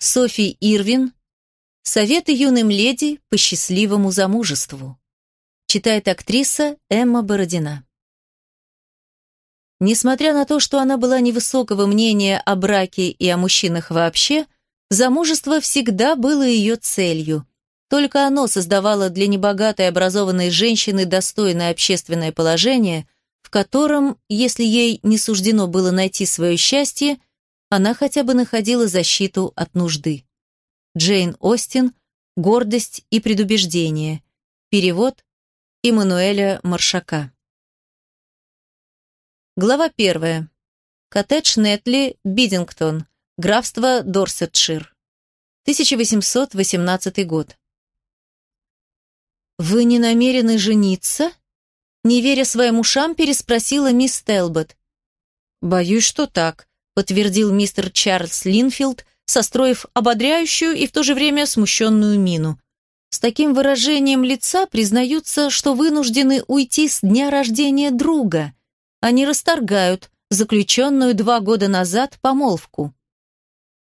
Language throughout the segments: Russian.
Софи Ирвин «Советы юным леди по счастливому замужеству». Читает актриса Эмма Бородина. Несмотря на то, что она была невысокого мнения о браке и о мужчинах вообще, замужество всегда было ее целью. Только оно создавало для небогатой образованной женщины достойное общественное положение, в котором, если ей не суждено было найти свое счастье, она хотя бы находила защиту от нужды. Джейн Остин «Гордость и предубеждение». Перевод Иммануэля Маршака. Глава первая. Коттедж Нетли, Бидингтон, графство Дорсетшир. 1818 год. «Вы не намерены жениться?» Не веря своим ушам, переспросила мисс Телбот. «Боюсь, что так», подтвердил мистер Чарльз Линфилд, состроив ободряющую и в то же время смущенную мину. С таким выражением лица признаются, что вынуждены уйти с дня рождения друга. Они расторгают заключенную два года назад помолвку.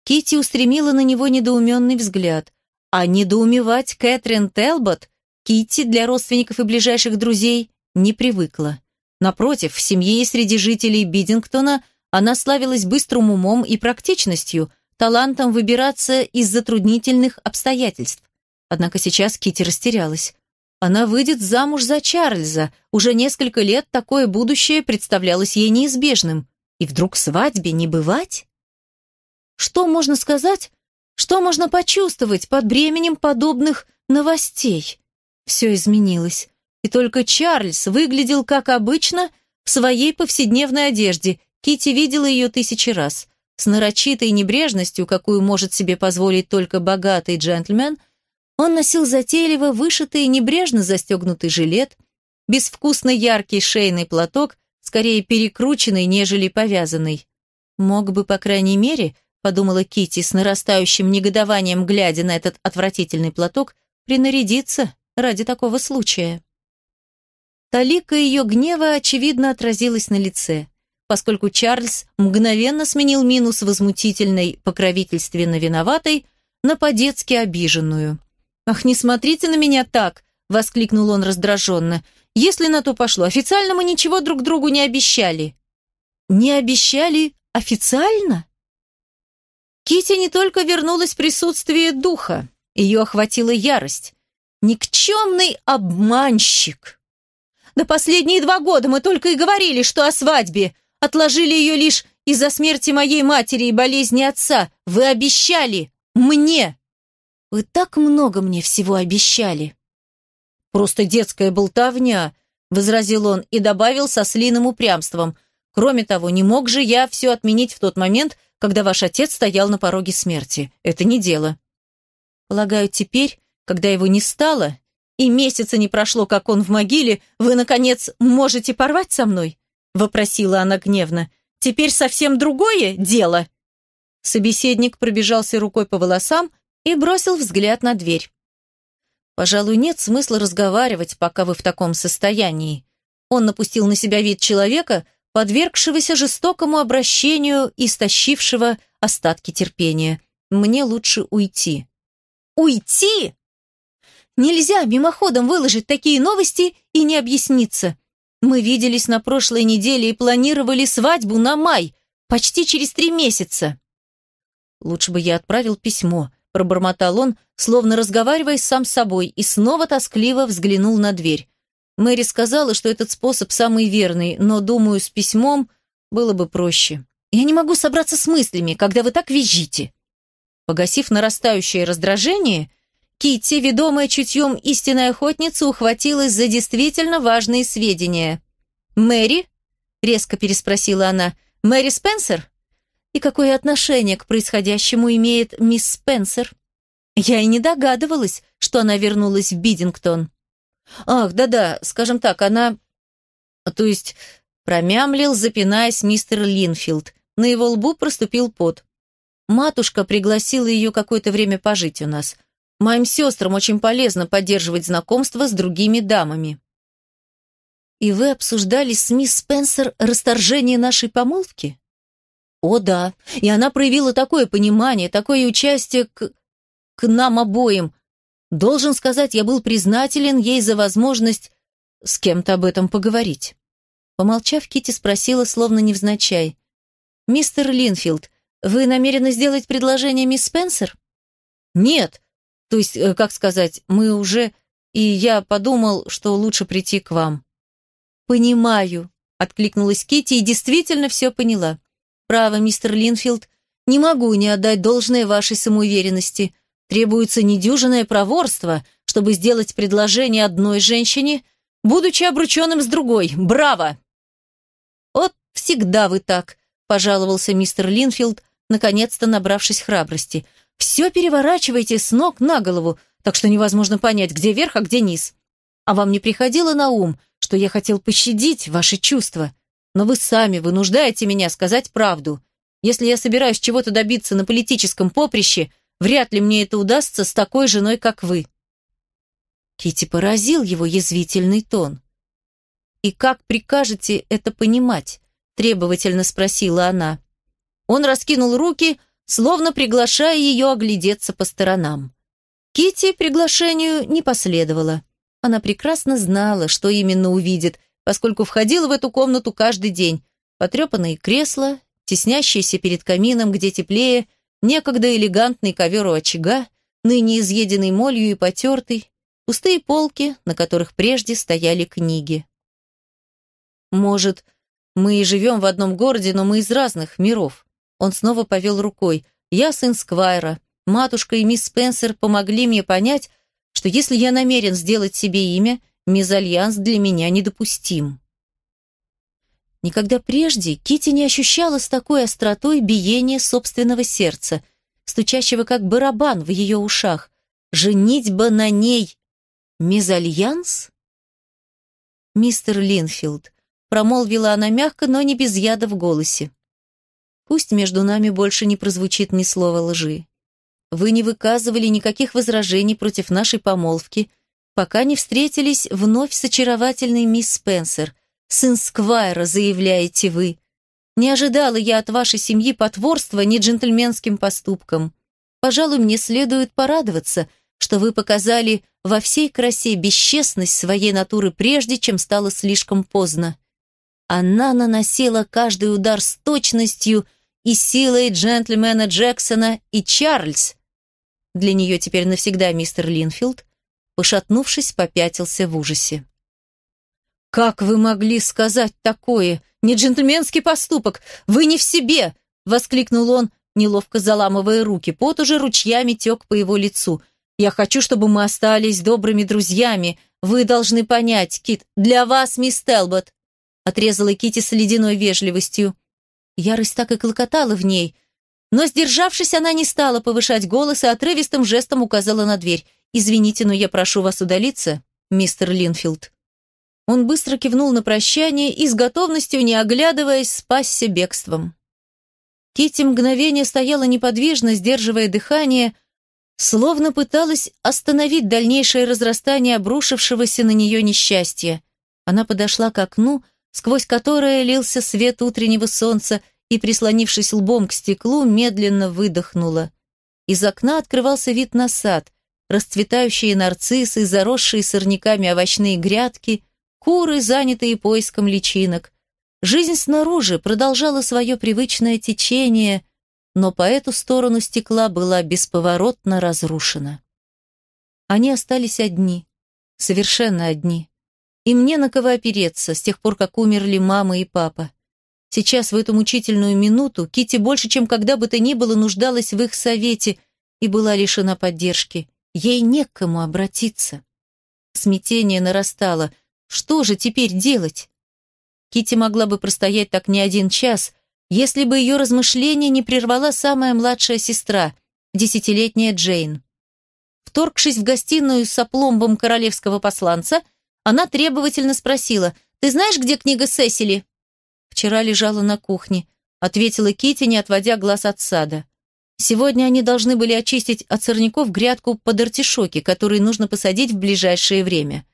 Кити устремила на него недоуменный взгляд. А недоумевать Кэтрин Телбот Кити для родственников и ближайших друзей не привыкла. Напротив, в семье и среди жителей Бидингтона она славилась быстрым умом и практичностью, талантом выбираться из затруднительных обстоятельств. Однако сейчас Кити растерялась. Она выйдет замуж за Чарльза. Уже несколько лет такое будущее представлялось ей неизбежным. И вдруг свадьбе не бывать? Что можно сказать? Что можно почувствовать под бременем подобных новостей? Все изменилось. И только Чарльз выглядел, как обычно, в своей повседневной одежде Кити видела ее тысячи раз. С нарочитой небрежностью, какую может себе позволить только богатый джентльмен, он носил затейливо вышитый и небрежно застегнутый жилет, безвкусно яркий шейный платок, скорее перекрученный, нежели повязанный. Мог бы, по крайней мере, подумала Кити с нарастающим негодованием, глядя на этот отвратительный платок, принарядиться ради такого случая. Талика ее гнева очевидно отразилась на лице – поскольку Чарльз мгновенно сменил минус возмутительной, покровительственно виноватой, на по-детски обиженную. «Ах, не смотрите на меня так!» – воскликнул он раздраженно. «Если на то пошло, официально мы ничего друг другу не обещали». «Не обещали официально?» Кити не только вернулась в присутствие духа, ее охватила ярость. «Никчемный обманщик!» «Да последние два года мы только и говорили, что о свадьбе, Отложили ее лишь из-за смерти моей матери и болезни отца. Вы обещали мне. Вы так много мне всего обещали. Просто детская болтовня, возразил он и добавил со слиным упрямством. Кроме того, не мог же я все отменить в тот момент, когда ваш отец стоял на пороге смерти. Это не дело. Полагаю, теперь, когда его не стало, и месяца не прошло, как он в могиле, вы, наконец, можете порвать со мной? – вопросила она гневно. «Теперь совсем другое дело!» Собеседник пробежался рукой по волосам и бросил взгляд на дверь. «Пожалуй, нет смысла разговаривать, пока вы в таком состоянии». Он напустил на себя вид человека, подвергшегося жестокому обращению, и стащившего остатки терпения. «Мне лучше уйти». «Уйти?» «Нельзя мимоходом выложить такие новости и не объясниться», мы виделись на прошлой неделе и планировали свадьбу на май, почти через три месяца. Лучше бы я отправил письмо, пробормотал он, словно разговаривая сам с собой, и снова тоскливо взглянул на дверь. Мэри сказала, что этот способ самый верный, но, думаю, с письмом было бы проще. Я не могу собраться с мыслями, когда вы так визжите. Погасив нарастающее раздражение, Китти, ведомая чутьем истинной охотницы, ухватилась за действительно важные сведения. «Мэри?» — резко переспросила она. «Мэри Спенсер?» «И какое отношение к происходящему имеет мисс Спенсер?» «Я и не догадывалась, что она вернулась в Бидингтон». «Ах, да-да, скажем так, она...» «То есть...» — промямлил, запинаясь мистер Линфилд. На его лбу проступил пот. «Матушка пригласила ее какое-то время пожить у нас». Моим сестрам очень полезно поддерживать знакомство с другими дамами. И вы обсуждали с мисс Спенсер расторжение нашей помолвки? О да, и она проявила такое понимание, такое участие к... к нам обоим. Должен сказать, я был признателен ей за возможность с кем-то об этом поговорить. Помолчав, Кити спросила, словно невзначай. «Мистер Линфилд, вы намерены сделать предложение мисс Спенсер?» «Нет», то есть, э, как сказать, мы уже... И я подумал, что лучше прийти к вам». «Понимаю», — откликнулась Кити и действительно все поняла. «Право, мистер Линфилд, не могу не отдать должное вашей самоуверенности. Требуется недюжинное проворство, чтобы сделать предложение одной женщине, будучи обрученным с другой. Браво!» «Вот всегда вы так», — пожаловался мистер Линфилд, наконец-то набравшись храбрости. Все переворачиваете с ног на голову, так что невозможно понять, где верх, а где низ. А вам не приходило на ум, что я хотел пощадить ваши чувства? Но вы сами вынуждаете меня сказать правду. Если я собираюсь чего-то добиться на политическом поприще, вряд ли мне это удастся с такой женой, как вы». Кити поразил его язвительный тон. «И как прикажете это понимать?» – требовательно спросила она. Он раскинул руки – словно приглашая ее оглядеться по сторонам. Кити приглашению не последовала. Она прекрасно знала, что именно увидит, поскольку входила в эту комнату каждый день. Потрепанные кресла, теснящиеся перед камином, где теплее, некогда элегантный ковер у очага, ныне изъеденный молью и потертый, пустые полки, на которых прежде стояли книги. Может, мы и живем в одном городе, но мы из разных миров. Он снова повел рукой. «Я сын Сквайра. Матушка и мисс Спенсер помогли мне понять, что если я намерен сделать себе имя, мезальянс для меня недопустим». Никогда прежде Кити не ощущала с такой остротой биение собственного сердца, стучащего как барабан в ее ушах. «Женить бы на ней!» «Мезальянс?» «Мистер Линфилд», — промолвила она мягко, но не без яда в голосе. Пусть между нами больше не прозвучит ни слова лжи. Вы не выказывали никаких возражений против нашей помолвки, пока не встретились вновь с очаровательной мисс Спенсер. Сын Сквайра, заявляете вы. Не ожидала я от вашей семьи потворства ни джентльменским поступкам. Пожалуй, мне следует порадоваться, что вы показали во всей красе бесчестность своей натуры прежде, чем стало слишком поздно. Она наносила каждый удар с точностью и силой джентльмена Джексона и Чарльз. Для нее теперь навсегда мистер Линфилд, пошатнувшись, попятился в ужасе. «Как вы могли сказать такое? Не джентльменский поступок! Вы не в себе!» — воскликнул он, неловко заламывая руки. Пот уже ручьями тек по его лицу. «Я хочу, чтобы мы остались добрыми друзьями. Вы должны понять, Кит, для вас, мисс Телбот, отрезала Кити с ледяной вежливостью. Ярость так и клокотала в ней, но сдержавшись, она не стала повышать голос и отрывистым жестом указала на дверь. Извините, но я прошу вас удалиться, мистер Линфилд. Он быстро кивнул на прощание и с готовностью, не оглядываясь, спасся бегством. Кити мгновение стояла неподвижно, сдерживая дыхание, словно пыталась остановить дальнейшее разрастание обрушившегося на нее несчастья. Она подошла к окну, сквозь которое лился свет утреннего солнца, и, прислонившись лбом к стеклу, медленно выдохнула. Из окна открывался вид на сад, расцветающие нарциссы, заросшие сорняками овощные грядки, куры, занятые поиском личинок. Жизнь снаружи продолжала свое привычное течение, но по эту сторону стекла была бесповоротно разрушена. Они остались одни, совершенно одни. И мне на кого опереться с тех пор, как умерли мама и папа. Сейчас, в эту мучительную минуту, Кити больше, чем когда бы то ни было, нуждалась в их совете и была лишена поддержки. Ей не к кому обратиться. Смятение нарастало. Что же теперь делать? Кити могла бы простоять так не один час, если бы ее размышления не прервала самая младшая сестра, десятилетняя Джейн. Вторгшись в гостиную с опломбом королевского посланца, она требовательно спросила, «Ты знаешь, где книга Сесили?» «Вчера лежала на кухне», — ответила Кити, не отводя глаз от сада. «Сегодня они должны были очистить от сорняков грядку под артишоки, которые нужно посадить в ближайшее время».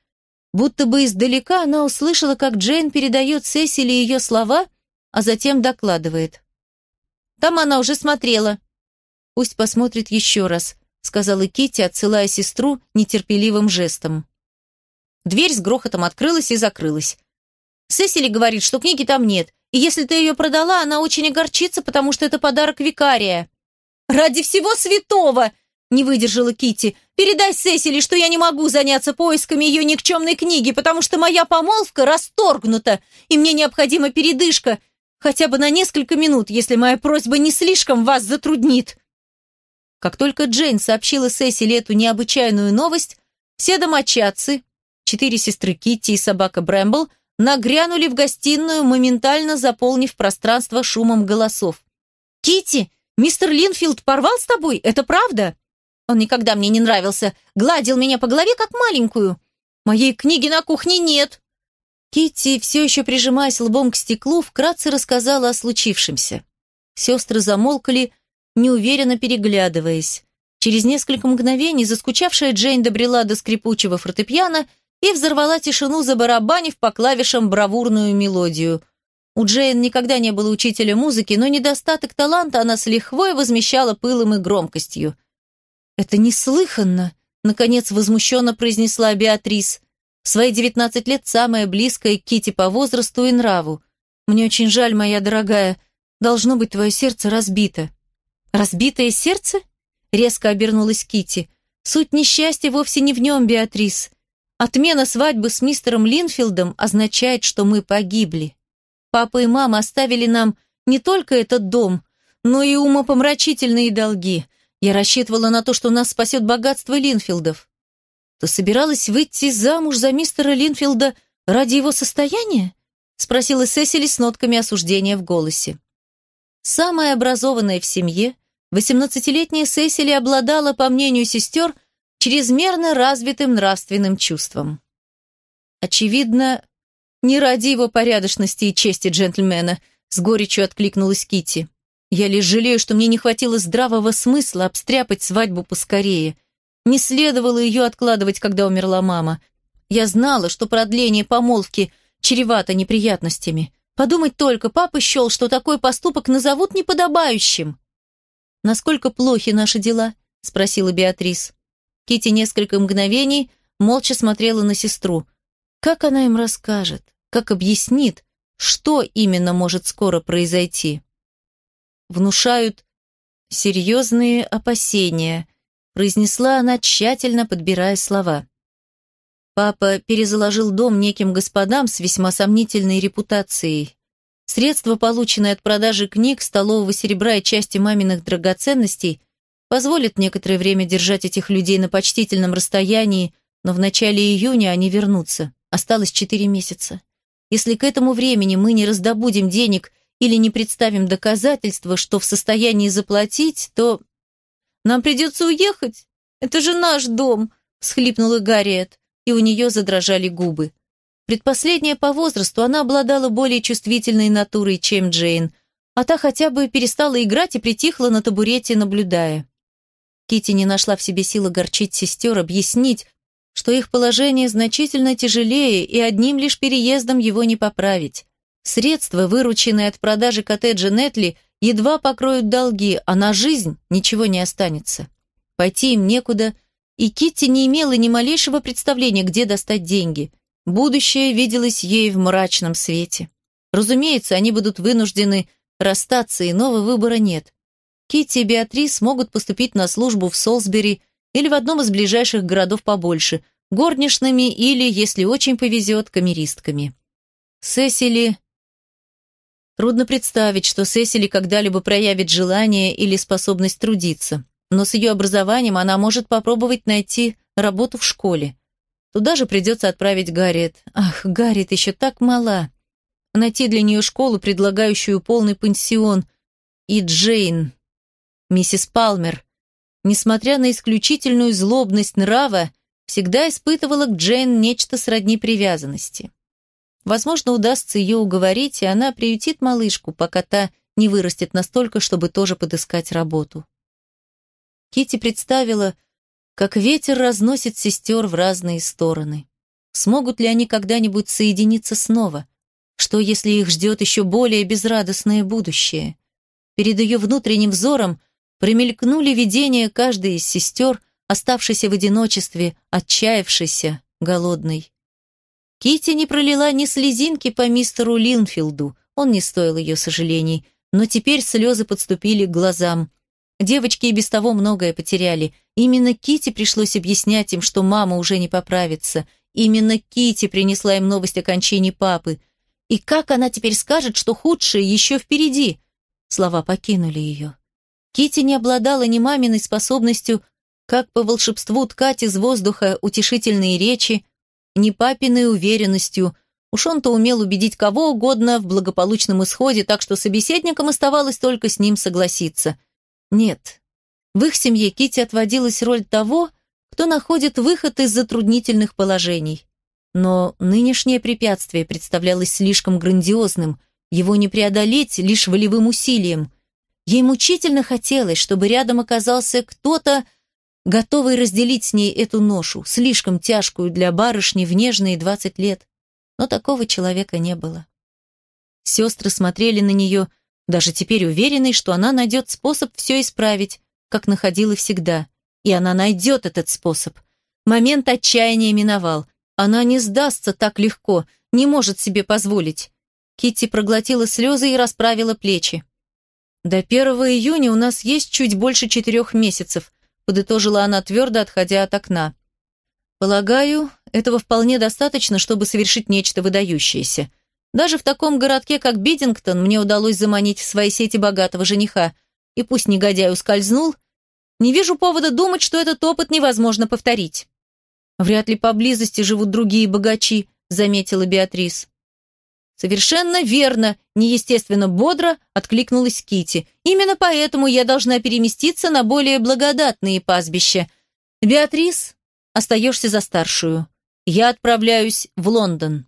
Будто бы издалека она услышала, как Джейн передает Сесили ее слова, а затем докладывает. «Там она уже смотрела». «Пусть посмотрит еще раз», — сказала Кити, отсылая сестру нетерпеливым жестом. Дверь с грохотом открылась и закрылась. Сесили говорит, что книги там нет, и если ты ее продала, она очень огорчится, потому что это подарок викария. «Ради всего святого!» – не выдержала Кити. «Передай Сесили, что я не могу заняться поисками ее никчемной книги, потому что моя помолвка расторгнута, и мне необходима передышка, хотя бы на несколько минут, если моя просьба не слишком вас затруднит». Как только Джейн сообщила Сесили эту необычайную новость, все домочадцы, четыре сестры Китти и собака Брэмбл нагрянули в гостиную, моментально заполнив пространство шумом голосов. «Китти, мистер Линфилд порвал с тобой? Это правда?» «Он никогда мне не нравился. Гладил меня по голове, как маленькую. Моей книги на кухне нет». Китти, все еще прижимаясь лбом к стеклу, вкратце рассказала о случившемся. Сестры замолкали, неуверенно переглядываясь. Через несколько мгновений заскучавшая Джейн добрела до скрипучего фортепиано и взорвала тишину, забарабанив по клавишам бравурную мелодию. У Джейн никогда не было учителя музыки, но недостаток таланта она с лихвой возмещала пылом и громкостью. «Это неслыханно!» — наконец возмущенно произнесла Беатрис. «В свои девятнадцать лет самая близкая Кити по возрасту и нраву. Мне очень жаль, моя дорогая. Должно быть, твое сердце разбито». «Разбитое сердце?» — резко обернулась Кити. «Суть несчастья вовсе не в нем, Беатрис. Отмена свадьбы с мистером Линфилдом означает, что мы погибли. Папа и мама оставили нам не только этот дом, но и умопомрачительные долги. Я рассчитывала на то, что нас спасет богатство Линфилдов. Ты собиралась выйти замуж за мистера Линфилда ради его состояния? спросила Сесили с нотками осуждения в голосе. Самая образованная в семье, 18-летняя Сесили обладала, по мнению сестер, чрезмерно развитым нравственным чувством. Очевидно, не ради его порядочности и чести джентльмена, с горечью откликнулась Кити. Я лишь жалею, что мне не хватило здравого смысла обстряпать свадьбу поскорее. Не следовало ее откладывать, когда умерла мама. Я знала, что продление помолвки чревато неприятностями. Подумать только, папа счел, что такой поступок назовут неподобающим. «Насколько плохи наши дела?» – спросила Беатрис. Кити несколько мгновений молча смотрела на сестру. Как она им расскажет? Как объяснит, что именно может скоро произойти? Внушают серьезные опасения, произнесла она, тщательно подбирая слова. Папа перезаложил дом неким господам с весьма сомнительной репутацией. Средства, полученные от продажи книг, столового серебра и части маминых драгоценностей, позволит некоторое время держать этих людей на почтительном расстоянии, но в начале июня они вернутся. Осталось четыре месяца. Если к этому времени мы не раздобудем денег или не представим доказательства, что в состоянии заплатить, то нам придется уехать. Это же наш дом, Схлипнула Гарриет, и у нее задрожали губы. Предпоследняя по возрасту она обладала более чувствительной натурой, чем Джейн, а та хотя бы перестала играть и притихла на табурете, наблюдая. Кити не нашла в себе силы горчить сестер, объяснить, что их положение значительно тяжелее и одним лишь переездом его не поправить. Средства, вырученные от продажи коттеджа Нетли, едва покроют долги, а на жизнь ничего не останется. Пойти им некуда, и Китти не имела ни малейшего представления, где достать деньги. Будущее виделось ей в мрачном свете. Разумеется, они будут вынуждены расстаться, иного выбора нет. Китти и Беатрис могут поступить на службу в Солсбери или в одном из ближайших городов побольше, горничными или, если очень повезет, камеристками. Сесили... Трудно представить, что Сесили когда-либо проявит желание или способность трудиться, но с ее образованием она может попробовать найти работу в школе. Туда же придется отправить Гарриет. Ах, Гарриет еще так мала. Найти для нее школу, предлагающую полный пансион. И Джейн. Миссис Палмер, несмотря на исключительную злобность нрава, всегда испытывала к Джейн нечто сродни привязанности. Возможно, удастся ее уговорить, и она приютит малышку, пока та не вырастет настолько, чтобы тоже подыскать работу. Кити представила, как ветер разносит сестер в разные стороны. Смогут ли они когда-нибудь соединиться снова? Что, если их ждет еще более безрадостное будущее? Перед ее внутренним взором Примелькнули видения каждой из сестер, оставшейся в одиночестве, отчаявшейся, голодной. Кити не пролила ни слезинки по мистеру Линфилду, он не стоил ее сожалений, но теперь слезы подступили к глазам. Девочки и без того многое потеряли. Именно Кити пришлось объяснять им, что мама уже не поправится. Именно Кити принесла им новость о кончине папы. И как она теперь скажет, что худшее еще впереди? Слова покинули ее. Кити не обладала ни маминой способностью, как по волшебству ткать из воздуха утешительные речи, ни папиной уверенностью. Уж он-то умел убедить кого угодно в благополучном исходе, так что собеседникам оставалось только с ним согласиться. Нет. В их семье Кити отводилась роль того, кто находит выход из затруднительных положений. Но нынешнее препятствие представлялось слишком грандиозным, его не преодолеть лишь волевым усилием – Ей мучительно хотелось, чтобы рядом оказался кто-то, готовый разделить с ней эту ношу, слишком тяжкую для барышни в нежные двадцать лет. Но такого человека не было. Сестры смотрели на нее, даже теперь уверенной, что она найдет способ все исправить, как находила всегда. И она найдет этот способ. Момент отчаяния миновал. Она не сдастся так легко, не может себе позволить. Китти проглотила слезы и расправила плечи. «До 1 июня у нас есть чуть больше четырех месяцев», подытожила она твердо, отходя от окна. «Полагаю, этого вполне достаточно, чтобы совершить нечто выдающееся. Даже в таком городке, как Бидингтон, мне удалось заманить в свои сети богатого жениха. И пусть негодяй ускользнул, не вижу повода думать, что этот опыт невозможно повторить». «Вряд ли поблизости живут другие богачи», заметила Беатрис. Совершенно верно, неестественно бодро откликнулась Кити. Именно поэтому я должна переместиться на более благодатные пастбища. Беатрис, остаешься за старшую. Я отправляюсь в Лондон.